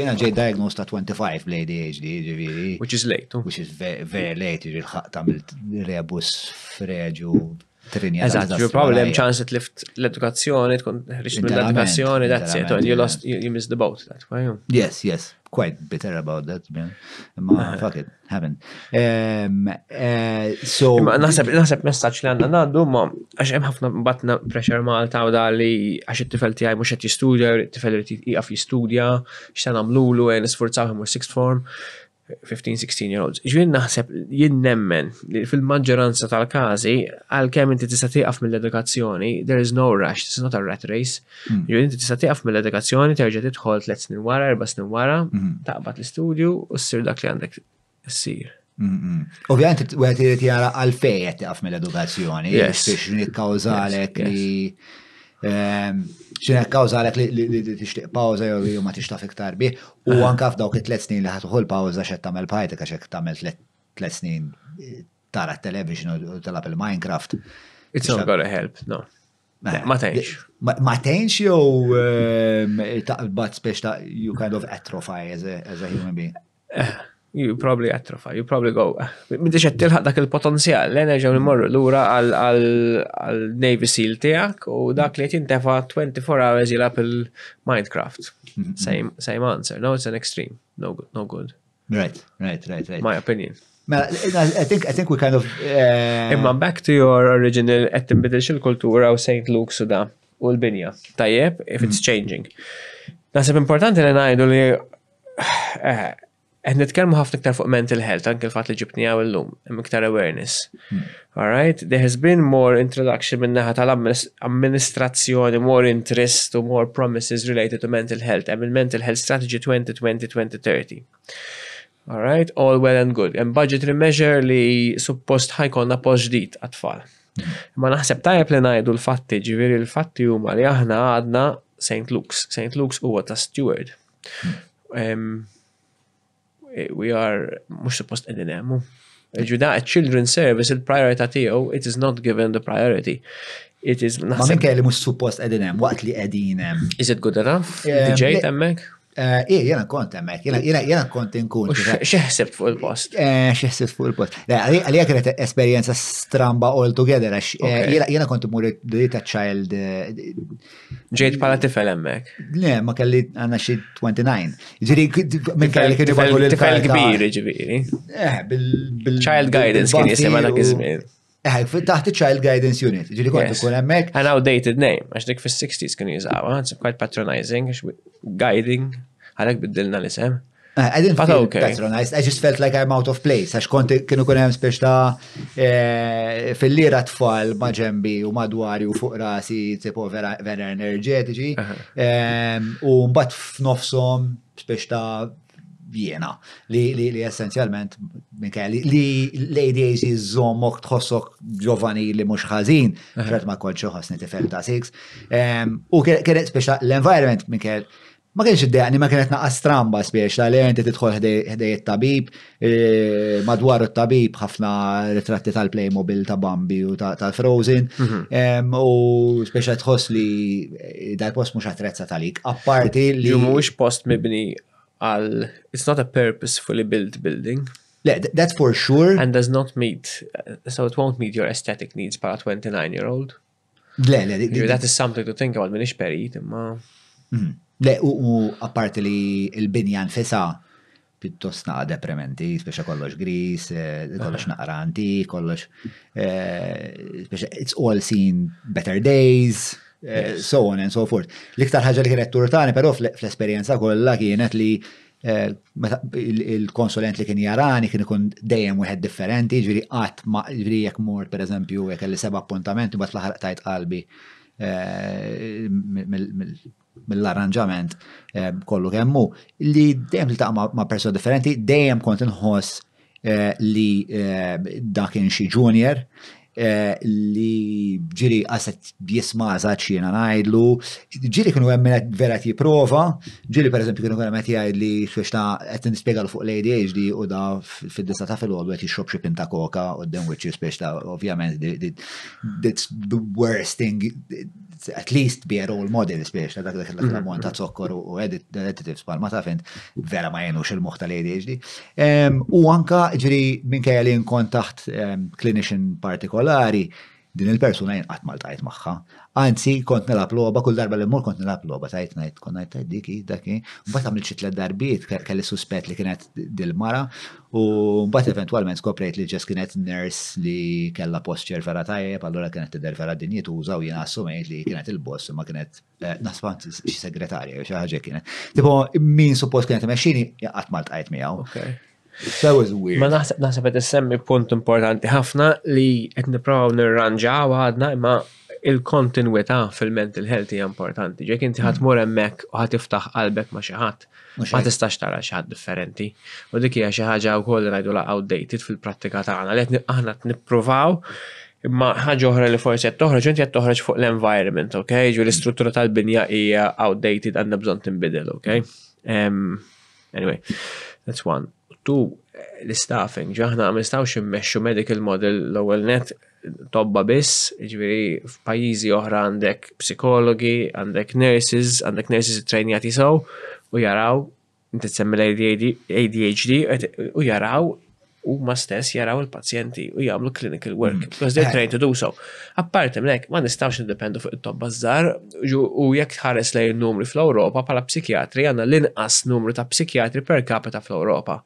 Jena ġej diagnosed at 25 bl ADHD, ġiviri. Which is late. Oh. Which is very late, ġiviri l tamil rebus freġu Eżatt, you chance lift l-edukazzjoni, tkun ħriġt l edukazzjoni that's it, you lost, you, you missed the boat, that way. Yes, yes, quite bitter about that, man. Ma, fuck it, um, uh, so. messaċ li għanna naddu, ma, għax ħafna batna pressure Malta u għax it-tifel mux għet jistudja, it-tifel li jistudja, xtan għamlulu, għen għem u sixth form. 15-16 year olds. Ġvien naħseb jien nemmen fil-maġġoranza tal-każi għalkemm inti tista' tieqaf mill-edukazzjoni, there is no rush, it's not a rat race. Mm. Ġvien inti tista' tieqaf mill-edukazzjoni, terġa' tidħol tliet snin wara, erba' snin wara, mm-hmm. taqbad l-istudju u ssir dak li għandek ssir. Mm-hmm. Ovvijament, u għet jirrit jara għalfej għet taqaf mill-edukazzjoni, biex nikkawżalek li Ehm, xinek kawza għalek li tixtiq pawza jew li ma tixtaf iktar bi. U anka f'dawk it-tlet snin li ħatuħol pawza xed tamel pajta għax xed tamel tlet snin eh, tara t television u talab il-Minecraft. It's not gonna help, no. Ma tenx. Ma tenx jew ehm, taqbat spiex ta' you kind of atrophy as a, as a human being. Eh, you probably atrofa, you probably go. Minti xe tilħaq dak il-potenzjal, l-enerġa l-morru l-ura għal-Navy Seal tijak u dak li jtintefa 24 hours jilab il-Minecraft. Mhm. Same, answer. No, it's an extreme. No good, no good. Right, right, right, right. My opinion. I think, I think we kind of... Eh, Imma back to your original ettim bidil kultura u St. Luke suda u l-binja. Tajjeb, if it's mhm. changing. Nasib importanti li najdu li eh, Għed nitkellmu ħafna iktar fuq mental health, anke l fat li ġibni għaw l-lum, iktar awareness. Hmm. Alright, there has been more introduction minn naħa tal-amministrazzjoni, more interest u more promises related to mental health, għem il-Mental Health Strategy 2020-2030. Alright, all well and good. Għem budgetary measure li suppost ħajkonna poġdit għatfall. Hmm. Ma naħseb tajab li najdu l-fatti, ġiviri l-fatti huma li aħna għadna St. Luke's. St. Luke's u ta' steward. Um, Eh, we are mux suppost edin emmu. Ġuda, children service, il-priorita tiegħu, it is not given the priority. It is not. Ma minn kelli mux suppost edin emm, waqt li edin emm. Is it good enough? Ġejt eh, emmek? Ie, eh, eh, jena kont emmek, jena jena, jena kont inkun. Xeħsib fuq il-post. Eh, Xeħsib fuq il-post. Għalija kienet esperienza stramba all together, għax jena kont imur id-dita child. Ġejt pala tifel emmek. Ne, ma kelli għanna xie 29. Ġiri, minn kelli kien jibgħu l-tifel kbir, bil, Child guidance kien jisim għadak iż-żmien. Eħek, eh, fit taħt Child Guidance Unit, ġili kont ikun hemmhekk. An outdated name, għax dik fis-60s kien jużaw, eh? it's quite patronizing, guiding, għalhekk biddilna l-isem. Eh, I didn't feel okay. patronized, I just felt like I'm out of place, għax konti kienu kun hemm spiex ta' fil-lira tfal ma' ġembi u madwari u fuq rasi tipo vera enerġetiċi, u mbagħad f'nofshom spiex ta' jiena li, li, li essenzjalment li, li l-ADAC zommok tħossok ġovani li mux ħazin, xert ma kolċu ħosni tifel ta' six. U kienet speċa l-environment minkel ma kienx id ma kienet naqas tramba spiex la lejn ti tidħol ħdej it-tabib, e, madwar it-tabib ħafna ritratti tal-Playmobil ta' Bambi u tal-Frozen u speċa tħoss li e, dal-post mux attrezza talik. Apparti li. Mux post mibni għal it's not a purposefully built building. Le, that's for sure. And does not meet, uh, so it won't meet your aesthetic needs para 29 year old. Le, le, le, that is something to think about minix perit, imma. Mhm. Le, u, u apparti li il binjan nfisa piuttost naqa deprementi, speċa kollox gris, eh, kollox naqra antik, kollox, eh, speċa it's all seen better days. Eh, so on and so forth. L-iktar ħaġa li kienet turtani, pero fl-esperienza kollha kienet li eh, il-konsulent li kien jarani kien ikun dejjem wieħed differenti, ġiri qatt ma ġiri jekk mort pereżempju jekk kelli seba' appuntamenti mbagħad laħraq tajt qalbi eh, mill-arranġament kollu kemmu li dejjem li taqma ma' persona differenti, dejjem kont inħoss li dak kien xi junior, Eh, li ġiri għasat bjisma għazat xiena najdlu, ġiri kienu għemmenet vera ti prova, ġiri per eżempju kienu għemmenet ti għajdli xiex għetten nispiegalu fuq l-ADHD u da fil-disa ta' fil għol għet jxob xipin ta' koka u d-den which is biex ta' ovvjament that's the worst thing at least be a role model biex ta' dak l-ammont mm-hmm. ta' zokkor u editives pal ma ta' fint vera ma jenux il-moħ tal-ADHD. U anka ġri minkejja li nkun taħt clinician partikolari, din il-persuna jien qatt maltajt magħha. Anzi, kont nela ploba, kull darba li mur kont nela ploba, tajt ngħid kont ngħid tajt diki, daki, mbagħad għamilt xi tliet darbiet kelli suspett li kienet dil-mara u mbagħad eventwalment skoprejt li ġes kienet nurse li kellha posture vera tajjeb, allura kienet tidher vera dinjiet użaw jien assumejt li kienet il-boss ma kienet eh, nasbant xi segretarja jew xi ħaġa kienet. Tipo min suppost kienet imexxini qatt maltajt miegħu. So is weird. Ma naħseb naħseb qed issemmi punt importanti ħafna li qed nippruvaw nirranġaw għadna imma il-kontinwità fil-mental health hija importanti. Ġek inti ħatmur hmm. hemmhekk u ħatiftaħ qalbek ma xi ħadd. Ma tistax tara xi ħadd differenti. U dik hija xi ħaġa wkoll la outdated fil-prattika tagħna li qed aħna nippruvaw imma ħaġa oħra li forsi qed toħroġ inti qed toħroġ fuq l-environment, okej? Ġu l-istruttura tal-binja hija outdated għandna bżonn tinbidel, okej? anyway, that's one tu eh, l-staffing, ġaħna għamistaw ximmeċu medical model l-ewwel net tobba biss, ġviri jiġifieri f'pajjiżi oħra għandek psikologi, għandek nurses, għandek nurses trajnijati saw, u jaraw inti tsemmi l-ADHD u jaraw u ma stess jaraw il-pazjenti u jagħmlu clinical work, mm. because they're eh. trained to do so. Apparti minnek, ma nistawx nindependu fuq it-tobba Bazzar u jekk ħares lej numri fl-Ewropa bħala psikiatri, għanna l-inqas numru ta' psikjatri per capita fl-Ewropa.